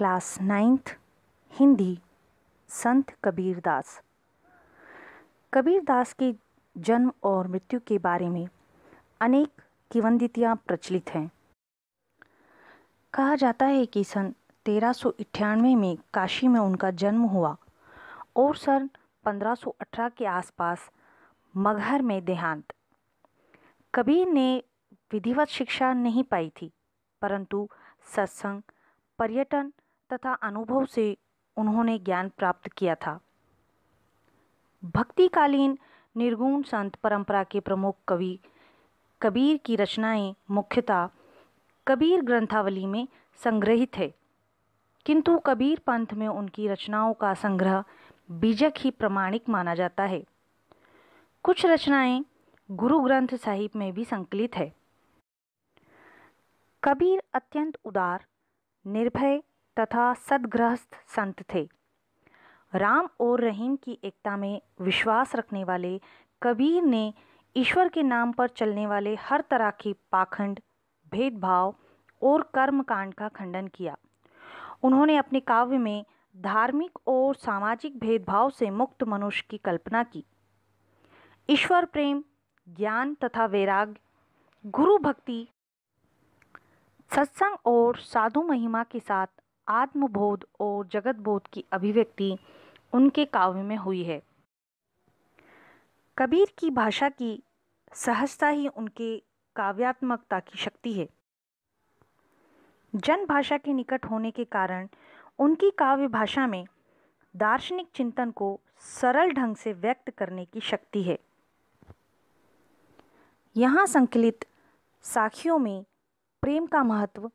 class ninth Hindi संत कबीरदास कबीरदास कबीर दास के जन्म और मृत्यु के बारे में अनेक किवंदितियाँ प्रचलित हैं कहा जाता है कि सन तेरह में काशी में उनका जन्म हुआ और सन 1518 के आसपास मगहर में देहांत कबीर ने विधिवत शिक्षा नहीं पाई थी परंतु सत्संग पर्यटन तथा अनुभव से उन्होंने ज्ञान प्राप्त किया था भक्तिकालीन निर्गुण संत परंपरा के प्रमुख कवि कबीर की रचनाएं मुख्यतः कबीर ग्रंथावली में संग्रहित है किंतु कबीर पंथ में उनकी रचनाओं का संग्रह बीजक ही प्रमाणिक माना जाता है कुछ रचनाएं गुरु ग्रंथ साहिब में भी संकलित है कबीर अत्यंत उदार निर्भय तथा सदगृहस्थ संत थे राम और रहीम की एकता में विश्वास रखने वाले कबीर ने ईश्वर के नाम पर चलने वाले हर तरह के पाखंड भेदभाव और कर्मकांड का खंडन किया उन्होंने अपने काव्य में धार्मिक और सामाजिक भेदभाव से मुक्त मनुष्य की कल्पना की ईश्वर प्रेम ज्ञान तथा वैराग्य गुरु भक्ति सत्संग और साधु महिमा के साथ आत्मबोध और जगत बोध की अभिव्यक्ति उनके काव्य में हुई है कबीर की भाषा की सहजता ही उनके काव्यात्मकता की शक्ति है जन भाषा के निकट होने के कारण उनकी काव्य भाषा में दार्शनिक चिंतन को सरल ढंग से व्यक्त करने की शक्ति है यहाँ संकलित साखियों में प्रेम का महत्व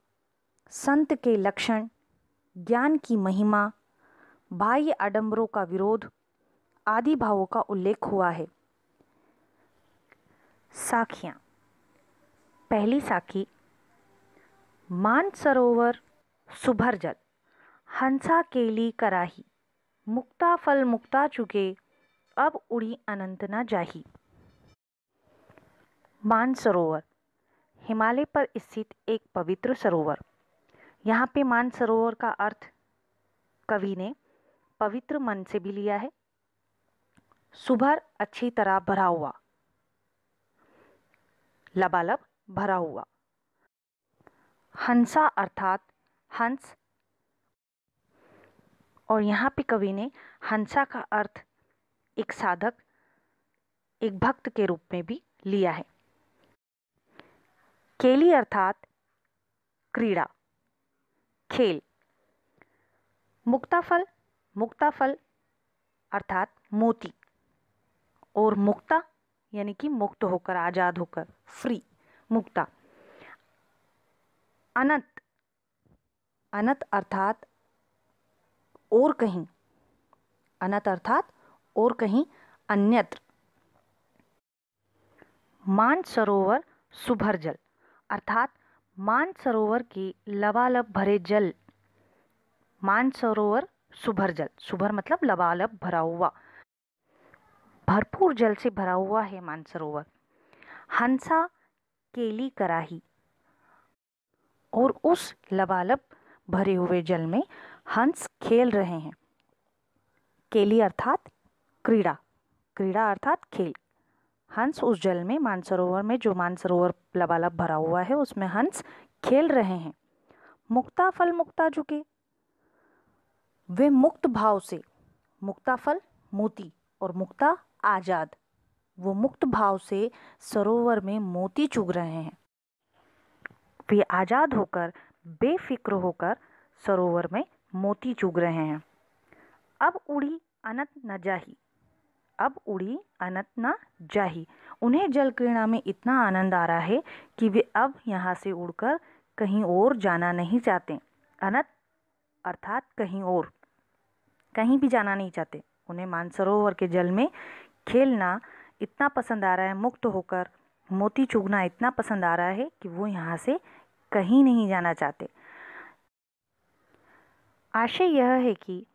संत के लक्षण ज्ञान की महिमा बाह्य आडंबरों का विरोध आदि भावों का उल्लेख हुआ है साखियाँ पहली साखी मानसरोवर सुभर जल हंसा केली कराही मुक्ता फल मुक्ता चुके अब उड़ी अनंत न जाही मानसरोवर हिमालय पर स्थित एक पवित्र सरोवर यहाँ पे मानसरोवर का अर्थ कवि ने पवित्र मन से भी लिया है सुभर अच्छी तरह भरा हुआ लबालब भरा हुआ हंसा अर्थात हंस और यहाँ पे कवि ने हंसा का अर्थ एक साधक एक भक्त के रूप में भी लिया है केली अर्थात क्रीड़ा खेल मुक्ताफल मुक्ताफल अर्थात मोती और मुक्ता यानी कि मुक्त होकर आज़ाद होकर फ्री मुक्ता अनंत अनंत अर्थात और कहीं अनंत अर्थात और कहीं अन्यत्र मानसरोवर सुभर जल अर्थात मानसरोवर के लबालब भरे जल मानसरोवर सुभर जल सुभर मतलब लबालब भरा हुआ भरपूर जल से भरा हुआ है मानसरोवर हंसा केली कराही और उस लबालब भरे हुए जल में हंस खेल रहे हैं केली अर्थात क्रीड़ा क्रीड़ा अर्थात खेल हंस उस जल में मानसरोवर में जो मानसरोवर लबालब भरा हुआ है उसमें हंस खेल रहे हैं मुक्ता फल मुक्ता झुके वे मुक्त भाव से मुक्ता फल मोती और मुक्ता आज़ाद वो मुक्त भाव से सरोवर में मोती चुग रहे हैं वे आज़ाद होकर बेफिक्र होकर सरोवर में मोती चुग रहे हैं अब उड़ी अनंत जाही अब उड़ी ना जाही उन्हें जल क्रीड़ा में इतना आनंद आ रहा है कि वे अब यहाँ से उड़कर कहीं और जाना नहीं चाहते अनंत अर्थात कहीं और कहीं भी जाना नहीं चाहते उन्हें मानसरोवर के जल में खेलना इतना पसंद आ रहा है मुक्त होकर मोती चुगना इतना पसंद आ रहा है कि वो यहाँ से कहीं नहीं जाना चाहते आशय यह है कि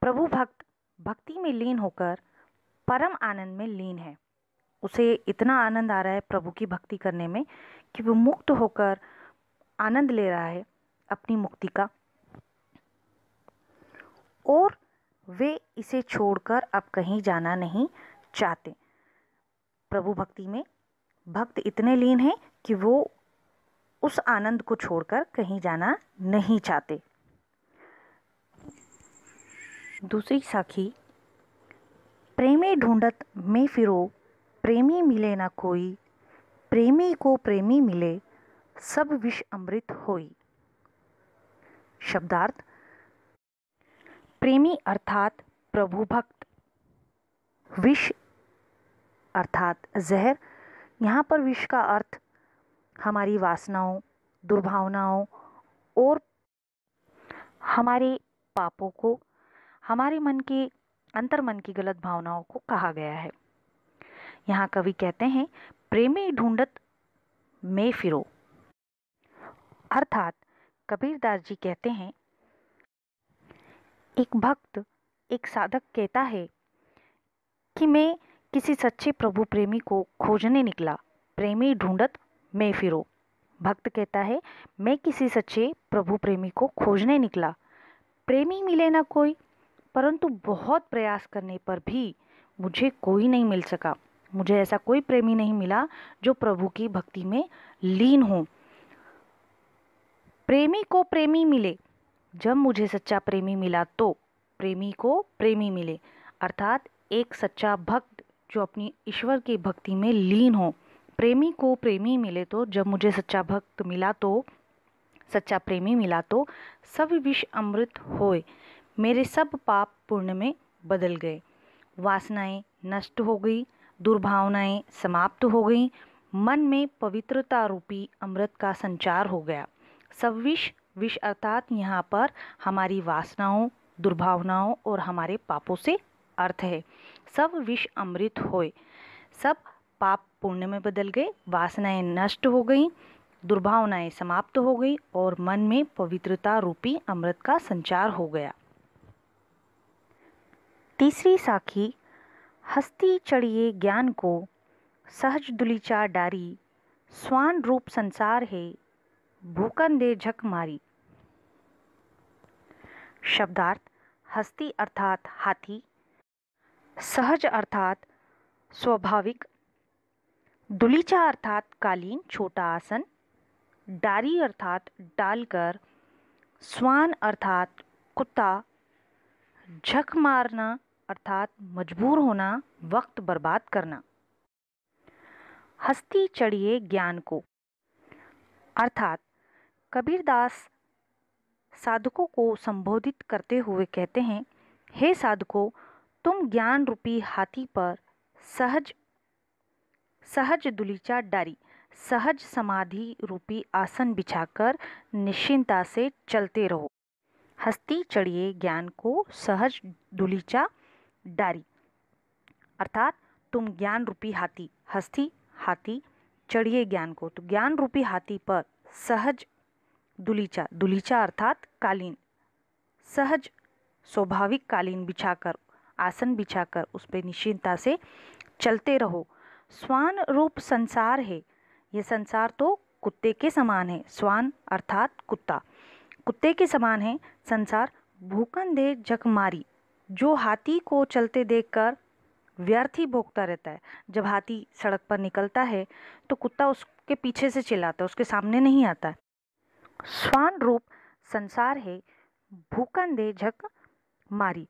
प्रभु भक्त भक्ति में लीन होकर परम आनंद में लीन है उसे इतना आनंद आ रहा है प्रभु की भक्ति करने में कि वो मुक्त होकर आनंद ले रहा है अपनी मुक्ति का और वे इसे छोड़कर अब कहीं जाना नहीं चाहते प्रभु भक्ति में भक्त इतने लीन हैं कि वो उस आनंद को छोड़कर कहीं जाना नहीं चाहते दूसरी साखी प्रेमी ढूंढत मैं फिरो प्रेमी मिले ना कोई प्रेमी को प्रेमी मिले सब विष अमृत होई शब्दार्थ प्रेमी अर्थात प्रभु भक्त विष अर्थात जहर यहाँ पर विष का अर्थ हमारी वासनाओं दुर्भावनाओं और हमारे पापों को हमारे मन के अंतर्मन की गलत भावनाओं को कहा गया है यहाँ कवि कहते हैं प्रेमी ढूंढत में फिरो अर्थात कबीरदास जी कहते हैं एक भक्त एक साधक कहता है कि मैं किसी सच्चे प्रभु प्रेमी को खोजने निकला प्रेमी ढूंढत में फिरो भक्त कहता है मैं किसी सच्चे प्रभु प्रेमी को खोजने निकला प्रेमी मिले ना कोई परंतु बहुत प्रयास करने पर भी मुझे कोई नहीं मिल सका मुझे ऐसा कोई प्रेमी नहीं मिला जो प्रभु की भक्ति में लीन हो प्रेमी को प्रेमी मिले जब मुझे सच्चा प्रेमी मिला तो प्रेमी को प्रेमी मिले अर्थात एक सच्चा भक्त जो अपनी ईश्वर की भक्ति में लीन हो प्रेमी को प्रेमी मिले तो जब मुझे सच्चा भक्त मिला तो सच्चा प्रेमी मिला तो सब विष अमृत होए मेरे सब पाप पुण्य में बदल गए वासनाएं नष्ट हो गई दुर्भावनाएं समाप्त हो गई मन में पवित्रता रूपी अमृत का संचार हो गया सब विष विष अर्थात यहाँ पर हमारी वासनाओं दुर्भावनाओं और हमारे पापों से अर्थ है सब विष अमृत होए सब पाप पुण्य में बदल गए वासनाएं नष्ट हो गई दुर्भावनाएं समाप्त हो गई और मन में पवित्रता रूपी अमृत का संचार हो गया तीसरी साखी हस्ती चढ़िए ज्ञान को सहज दुलीचा डारी स्वान रूप संसार है भूकन दे झक मारी शब्दार्थ हस्ती अर्थात हाथी सहज अर्थात स्वाभाविक दुलीचा अर्थात कालीन छोटा आसन डारी अर्थात डालकर स्वान अर्थात कुत्ता झक मारना अर्थात मजबूर होना वक्त बर्बाद करना हस्ती चढ़िए ज्ञान को अर्थात कबीरदास साधकों को संबोधित करते हुए कहते हैं हे साधको तुम ज्ञान रूपी हाथी पर सहज सहज दुलीचा डारी सहज समाधि रूपी आसन बिछाकर निश्चिंता से चलते रहो हस्ती चढ़िए ज्ञान को सहज दुलीचा डारी अर्थात तुम ज्ञान रूपी हाथी हस्ती हाथी चढ़िए ज्ञान को तो ज्ञान रूपी हाथी पर सहज दुलीचा दुलीचा अर्थात कालीन सहज स्वाभाविक कालीन बिछाकर आसन बिछाकर उस पर निश्चिंता से चलते रहो स्वान रूप संसार है यह संसार तो कुत्ते के समान है स्वान अर्थात कुत्ता कुत्ते के समान है संसार भूकंदे दे मारी जो हाथी को चलते देखकर व्यर्थ ही भोगता रहता है जब हाथी सड़क पर निकलता है तो कुत्ता उसके पीछे से चिल्लाता है उसके सामने नहीं आता स्वान रूप संसार है भूकन दे झक मारी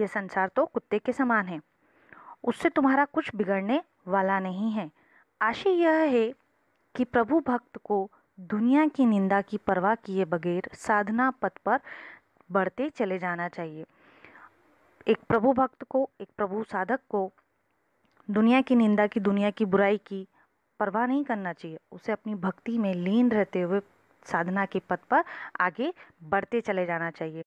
यह संसार तो कुत्ते के समान है उससे तुम्हारा कुछ बिगड़ने वाला नहीं है आशय यह है कि प्रभु भक्त को दुनिया की निंदा की परवाह किए बगैर साधना पथ पर बढ़ते चले जाना चाहिए एक प्रभु भक्त को एक प्रभु साधक को दुनिया की निंदा की दुनिया की बुराई की परवाह नहीं करना चाहिए उसे अपनी भक्ति में लीन रहते हुए साधना के पथ पर आगे बढ़ते चले जाना चाहिए